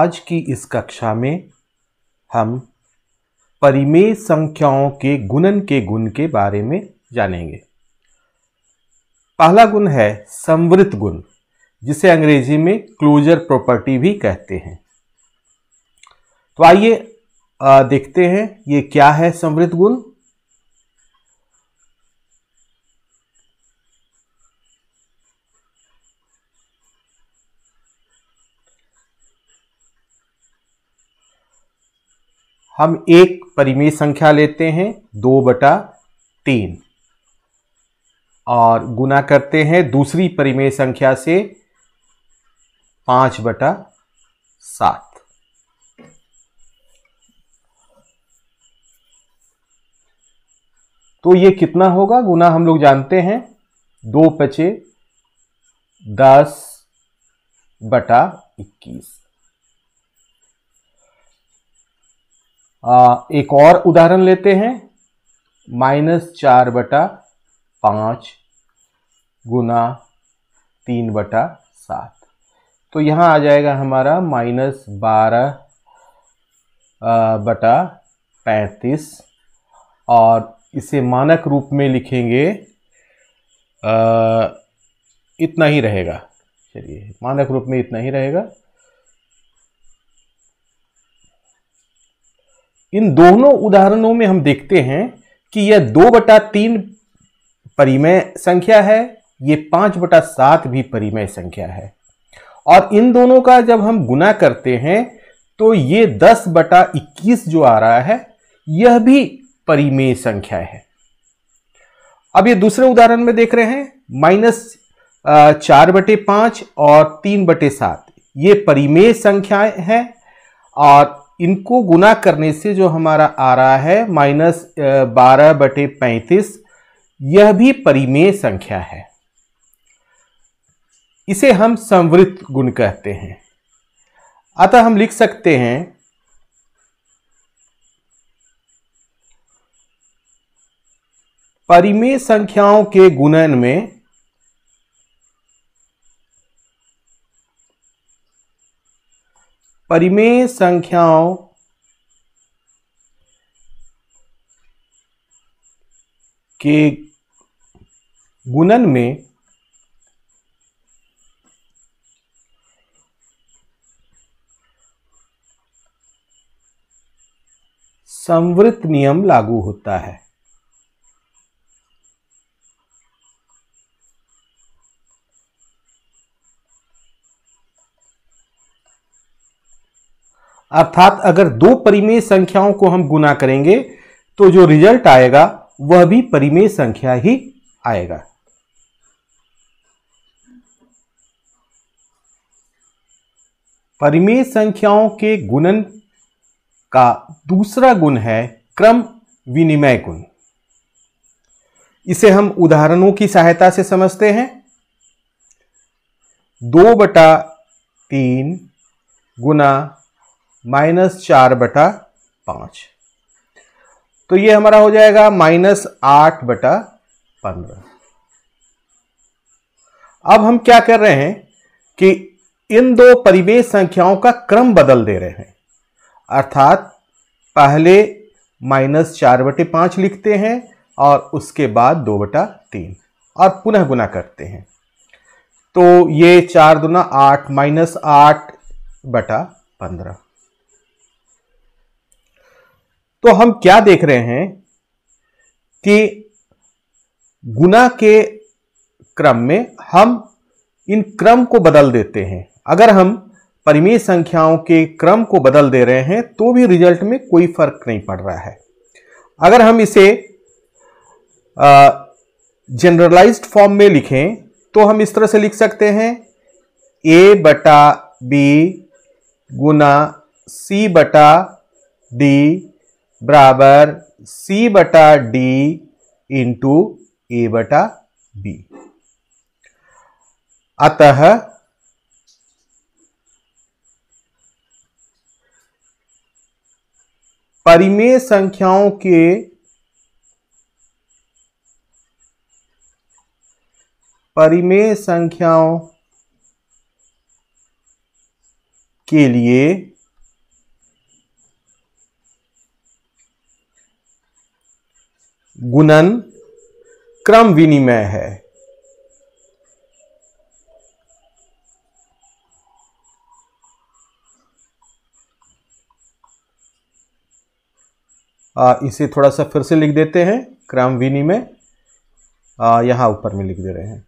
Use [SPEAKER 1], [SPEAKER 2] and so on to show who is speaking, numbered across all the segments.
[SPEAKER 1] आज की इस कक्षा में हम परिमेय संख्याओं के गुणन के गुण के बारे में जानेंगे पहला गुण है संवृत गुण जिसे अंग्रेजी में क्लोजर प्रॉपर्टी भी कहते हैं तो आइए देखते हैं ये क्या है संवृत गुण हम एक परिमेय संख्या लेते हैं दो बटा तीन और गुना करते हैं दूसरी परिमेय संख्या से पांच बटा सात तो ये कितना होगा गुना हम लोग जानते हैं दो पचे दस बटा इक्कीस आ, एक और उदाहरण लेते हैं माइनस चार बटा पाँच गुना तीन बटा सात तो यहां आ जाएगा हमारा माइनस बारह बटा पैंतीस और इसे मानक रूप में लिखेंगे आ, इतना ही रहेगा चलिए मानक रूप में इतना ही रहेगा इन दोनों उदाहरणों में हम देखते हैं कि यह दो बटा तीन परिमेय संख्या है ये पांच बटा सात भी परिमेय संख्या है और इन दोनों का जब हम गुना करते हैं तो ये दस बटा इक्कीस जो आ रहा है यह भी परिमेय संख्या है अब ये दूसरे उदाहरण में देख रहे हैं माइनस चार बटे पांच और तीन बटे सात ये परिमेय संख्याएं हैं और इनको गुना करने से जो हमारा आ रहा है माइनस बारह बटे पैंतीस यह भी परिमेय संख्या है इसे हम संवृत्त गुण कहते हैं अतः हम लिख सकते हैं परिमेय संख्याओं के गुणन में परिमेय संख्याओं के गुणन में संवृत्त नियम लागू होता है अर्थात अगर दो परिमेय संख्याओं को हम गुना करेंगे तो जो रिजल्ट आएगा वह भी परिमेय संख्या ही आएगा परिमेय संख्याओं के गुणन का दूसरा गुण है क्रम विनिमय गुण इसे हम उदाहरणों की सहायता से समझते हैं दो बटा तीन गुना माइनस चार बटा पांच तो ये हमारा हो जाएगा माइनस आठ बटा पंद्रह अब हम क्या कर रहे हैं कि इन दो परिवेश संख्याओं का क्रम बदल दे रहे हैं अर्थात पहले माइनस चार बटे पांच लिखते हैं और उसके बाद दो बटा तीन और पुनः गुना करते हैं तो ये चार दुना आठ माइनस आठ बटा पंद्रह तो हम क्या देख रहे हैं कि गुना के क्रम में हम इन क्रम को बदल देते हैं अगर हम परिमेय संख्याओं के क्रम को बदल दे रहे हैं तो भी रिजल्ट में कोई फर्क नहीं पड़ रहा है अगर हम इसे जनरलाइज्ड फॉर्म में लिखें तो हम इस तरह से लिख सकते हैं ए बटा बी गुना सी बटा डी बराबर सी बटा डी इंटू ए बटा बी अतः परिमेय संख्याओं के परिमेय संख्याओं के लिए गुणन क्रम विनिमय है आ, इसे थोड़ा सा फिर से लिख देते हैं क्रम विनिमय यहां ऊपर में लिख दे रहे हैं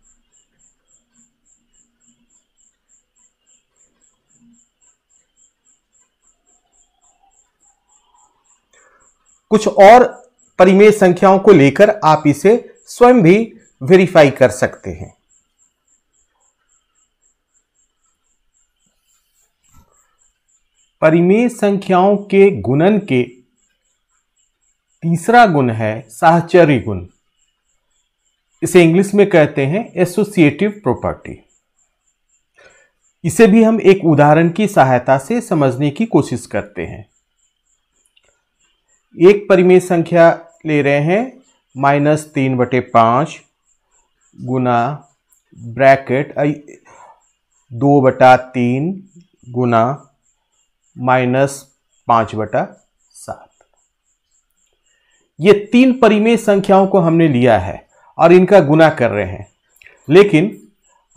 [SPEAKER 1] कुछ और परिमेय संख्याओं को लेकर आप इसे स्वयं भी वेरीफाई कर सकते हैं परिमेय संख्याओं के गुणन के तीसरा गुण है साहचर्य गुण इसे इंग्लिश में कहते हैं एसोसिएटिव प्रॉपर्टी इसे भी हम एक उदाहरण की सहायता से समझने की कोशिश करते हैं एक परिमेय संख्या ले रहे हैं माइनस तीन बटे पाँच गुना ब्रैकेट दो बटा तीन गुना माइनस पाँच बटा सात ये तीन परिमेय संख्याओं को हमने लिया है और इनका गुना कर रहे हैं लेकिन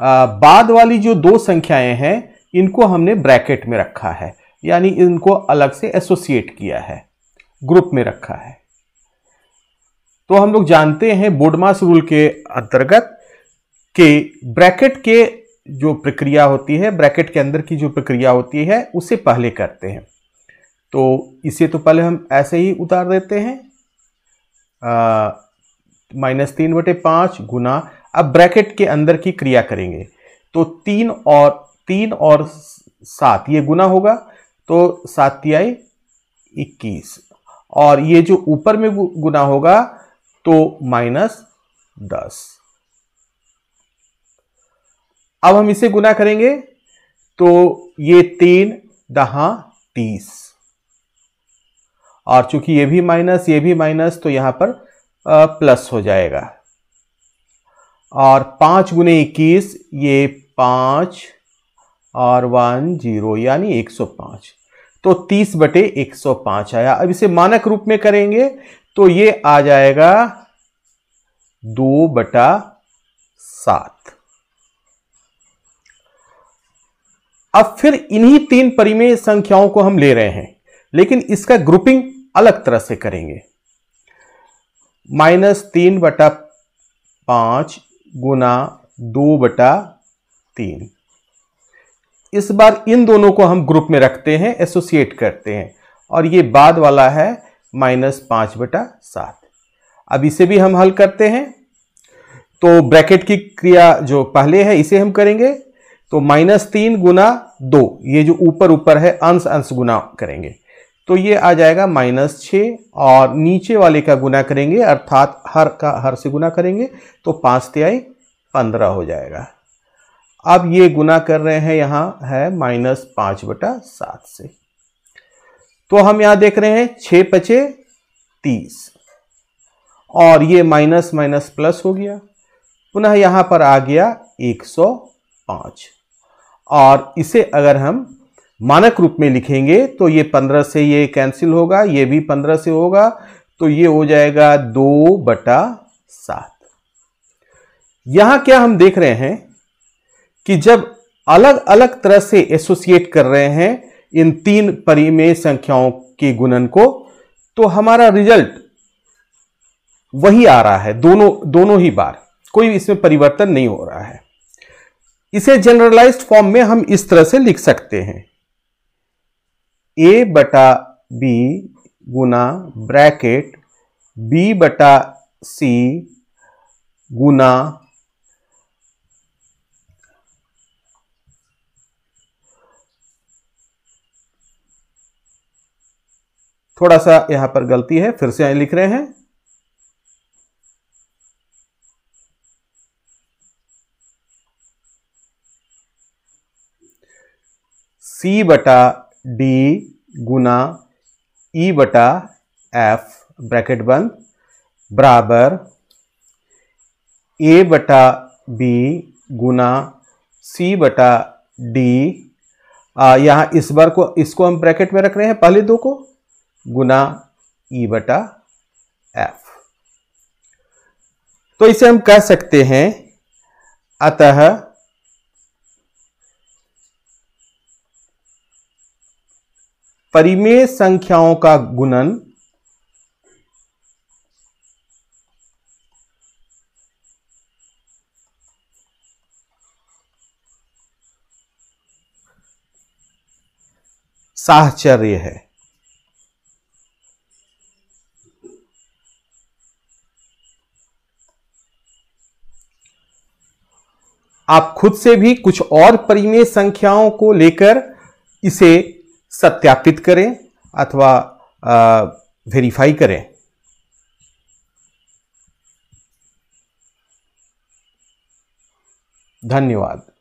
[SPEAKER 1] आ, बाद वाली जो दो संख्याएं हैं इनको हमने ब्रैकेट में रखा है यानी इनको अलग से एसोसिएट किया है ग्रुप में रखा है तो हम लोग जानते हैं बोडमास रूल के अंतर्गत के ब्रैकेट के जो प्रक्रिया होती है ब्रैकेट के अंदर की जो प्रक्रिया होती है उसे पहले करते हैं तो इसे तो पहले हम ऐसे ही उतार देते हैं माइनस तीन बटे पाँच गुना अब ब्रैकेट के अंदर की क्रिया करेंगे तो तीन और तीन और सात ये गुना होगा तो सात आई इक्कीस और ये जो ऊपर में गुना होगा तो माइनस दस अब हम इसे गुना करेंगे तो ये तीन दहा तीस और चूंकि ये भी माइनस ये भी माइनस तो यहां पर प्लस हो जाएगा और पांच गुने इक्कीस ये पांच और वन जीरो यानी एक सौ पांच तो 30 बटे 105 आया अब इसे मानक रूप में करेंगे तो ये आ जाएगा दो बटा सात अब फिर इन्हीं तीन परिमेय संख्याओं को हम ले रहे हैं लेकिन इसका ग्रुपिंग अलग तरह से करेंगे माइनस तीन बटा पांच गुना दो बटा तीन इस बार इन दोनों को हम ग्रुप में रखते हैं एसोसिएट करते हैं और ये बाद वाला है माइनस पाँच बटा सात अब इसे भी हम हल करते हैं तो ब्रैकेट की क्रिया जो पहले है इसे हम करेंगे तो माइनस तीन गुना दो ये जो ऊपर ऊपर है अंश अंश गुना करेंगे तो ये आ जाएगा माइनस छः और नीचे वाले का गुना करेंगे अर्थात हर का हर से गुना करेंगे तो पाँच त्याई पंद्रह हो जाएगा अब ये गुना कर रहे हैं यहां है माइनस पांच बटा सात से तो हम यहां देख रहे हैं छ पचे तीस और ये माइनस माइनस प्लस हो गया पुनः यहां पर आ गया एक सौ पांच और इसे अगर हम मानक रूप में लिखेंगे तो ये पंद्रह से ये कैंसिल होगा ये भी पंद्रह से होगा तो ये हो जाएगा दो बटा सात यहां क्या हम देख रहे हैं कि जब अलग अलग तरह से एसोसिएट कर रहे हैं इन तीन परिमेय संख्याओं के गुणन को तो हमारा रिजल्ट वही आ रहा है दोनों दोनों ही बार कोई इसमें परिवर्तन नहीं हो रहा है इसे जनरलाइज्ड फॉर्म में हम इस तरह से लिख सकते हैं ए बटा बी गुना ब्रैकेट बी बटा सी गुना थोड़ा सा यहां पर गलती है फिर से लिख रहे हैं सी बटा डी गुना ई e बटा एफ ब्रैकेट बंद बराबर ए बटा बी गुना सी बटा डी यहां इस बार को इसको हम ब्रैकेट में रख रहे हैं पहले दो को गुना ई e बटा एफ तो इसे हम कह सकते हैं अतः परिमेय संख्याओं का गुणन साहचर्य है आप खुद से भी कुछ और परिमेय संख्याओं को लेकर इसे सत्यापित करें अथवा वेरीफाई करें धन्यवाद